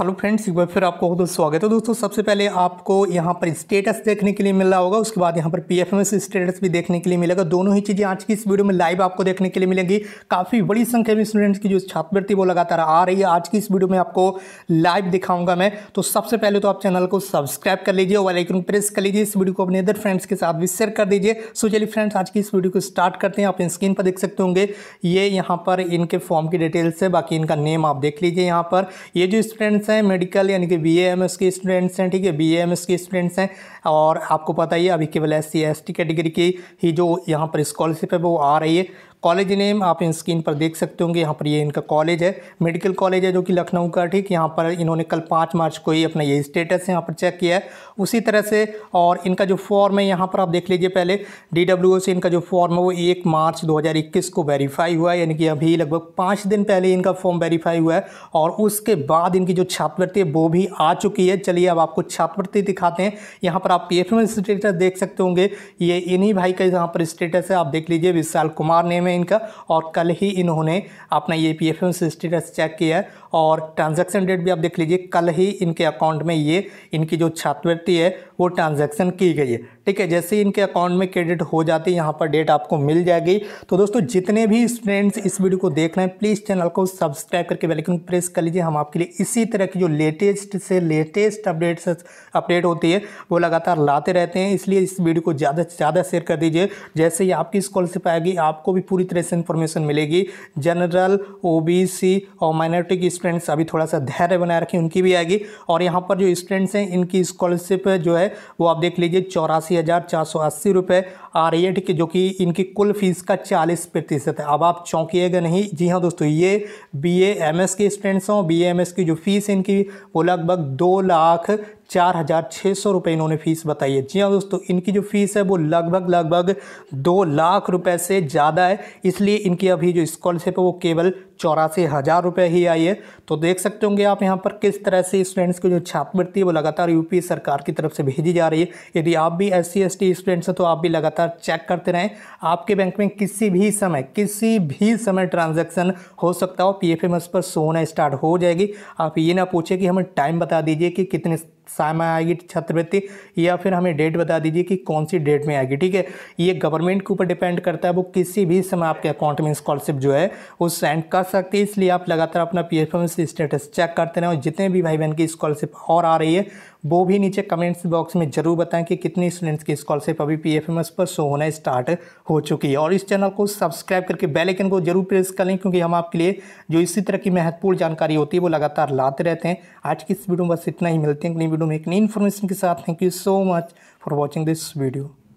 hello friends एक बार फिर आपको बहुत स्वागत है दोस्तों सबसे पहले आपको यहाँ पर स्टेटस देखने के लिए मिल रहा होगा उसके बाद यहाँ पर पीएफएमएस स्टेटस भी देखने के लिए मिलेगा दोनों ही चीज़ें आज की इस वीडियो में लाइव आपको देखने के लिए मिलेंगी काफ़ी बड़ी संख्या में स्टूडेंट्स की जो छात्रवृत्ति वो लगातार आ रही है आज की इस वीडियो में आपको लाइव दिखाऊंगा मैं तो सबसे पहले तो आप चैनल को सब्सक्राइब कर लीजिए और आइकन प्रेस कर लीजिए इस वीडियो को अपने अदर फ्रेंड्स के साथ भी शेयर कर दीजिए सो चलिए फ्रेंड्स आज की इस वीडियो को स्टार्ट करते हैं आप स्क्रीन पर देख सकते होंगे ये यहाँ पर इनके फॉर्म की डिटेल्स है बाकी इनका नेम आप देख लीजिए यहाँ पर ये जो स्टूडेंट्स स्टूडेंट्स हैं मेडिकल यानी कि बी एम के स्टूडेंट्स हैं ठीक है बी एम के स्टूडेंट्स हैं और आपको पता ही है अभी केवल S C S T category की ही जो यहाँ पर स्कॉलरशिप है वो आ रही है कॉलेज नेम आप इन स्क्रीन पर देख सकते होंगे यहाँ पर ये इनका कॉलेज है मेडिकल कॉलेज है जो कि लखनऊ का ठीक यहाँ पर इन्होंने कल पाँच मार्च को ही अपना ये स्टेटस यहाँ पर चेक किया है उसी तरह से और इनका जो फॉर्म है यहाँ पर आप देख लीजिए पहले डी से इनका जो फॉर्म है वो एक मार्च दो को वेरीफाई हुआ है यानी कि अभी लगभग पाँच दिन पहले इनका फॉर्म वेरीफाई हुआ है और उसके बाद इनकी जो छात्रवृत्ति है वो भी आ चुकी है चलिए अब आपको छात्रवृत्ति दिखाते हैं यहाँ पर आप पी स्टेटस देख सकते होंगे ये इन्हीं भाई का यहाँ पर स्टेटस है आप देख लीजिए विशाल कुमार नेम में इनका और कल ही इन्होंने अपना ये पी एफ स्टेटस चेक किया और ट्रांजैक्शन डेट भी आप देख लीजिए कल ही इनके अकाउंट में ये इनकी जो छात्रवृत्ति है वो ट्रांजैक्शन की गई है ठीक है जैसे ही इनके अकाउंट में क्रेडिट हो जाती है यहाँ पर डेट आपको मिल जाएगी तो दोस्तों जितने भी स्टूडेंट्स इस वीडियो को देख रहे हैं प्लीज़ चैनल को सब्सक्राइब करके बेलकिन प्रेस कर लीजिए हम आपके लिए इसी तरह की जो लेटेस्ट से लेटेस्ट अपडेट्स अपडेट होती है वो लगातार लाते रहते हैं इसलिए इस वीडियो को ज़्यादा से ज़्यादा शेयर कर दीजिए जैसे ही आपकी स्कॉलरशिप आएगी आपको भी पूरी पूरी तरह से इन्फॉर्मेशन मिलेगी जनरल ओबीसी और माइनॉरिटी के स्टूडेंट्स अभी थोड़ा सा धैर्य बनाए रखें उनकी भी आएगी और यहाँ पर जो स्टूडेंट्स हैं इनकी स्कॉलरशिप जो है वो आप देख लीजिए चौरासी हज़ार चार सौ अस्सी आर की जो कि इनकी कुल फीस का चालीस प्रतिशत है अब आप चौंकिएगा नहीं जी हाँ दोस्तों ये बी ए एम एस के स्टूडेंट्स हों बी एम एस की जो फीस इनकी वो लगभग दो लाख चार हज़ार छः सौ रुपये इन्होंने फ़ीस बताई है जी हाँ दोस्तों इनकी जो फ़ीस है वो लगभग लगभग दो लाख रुपए से ज़्यादा है इसलिए इनकी अभी जो स्कॉलरशिप है वो केवल चौरासी हज़ार रुपये ही आई है तो देख सकते होंगे आप यहाँ पर किस तरह से स्टूडेंट्स की जो छात्रवृत्ति है वो लगातार यूपी सरकार की तरफ से भेजी जा रही है यदि आप भी एस सी एस स्टूडेंट्स हैं तो आप भी लगातार चेक करते रहें आपके बैंक में किसी भी समय किसी भी समय ट्रांजेक्शन हो सकता हो पी एफ पर सोना स्टार्ट हो जाएगी आप ये ना पूछें कि हमें टाइम बता दीजिए कि कितने सामा आएगी छात्रवृत्ति या फिर हमें डेट बता दीजिए कि कौन सी डेट में आएगी ठीक है ये गवर्नमेंट के ऊपर डिपेंड करता है वो किसी भी समय आपके अकाउंट में स्कॉलरशिप जो है वो सेंड कर सकती है इसलिए आप लगातार अपना पी एफ स्टेटस चेक करते रहें और जितने भी भाई बहन की स्कॉलरशिप और आ रही है वो भी नीचे कमेंट्स बॉक्स में ज़रूर बताएं कि कितने स्टूडेंट्स की स्कॉलरशिप अभी पी पर शो होना स्टार्ट हो चुकी है और इस चैनल को सब्सक्राइब करके बेल आइकन को जरूर प्रेस कर लें क्योंकि हम आपके लिए जो इसी तरह की महत्वपूर्ण जानकारी होती है वो लगातार लाते रहते हैं आज की इस वीडियो में बस इतना ही मिलते हैं वीडियो में एक नई इन्फॉर्मेशन के साथ thank you so much for watching this video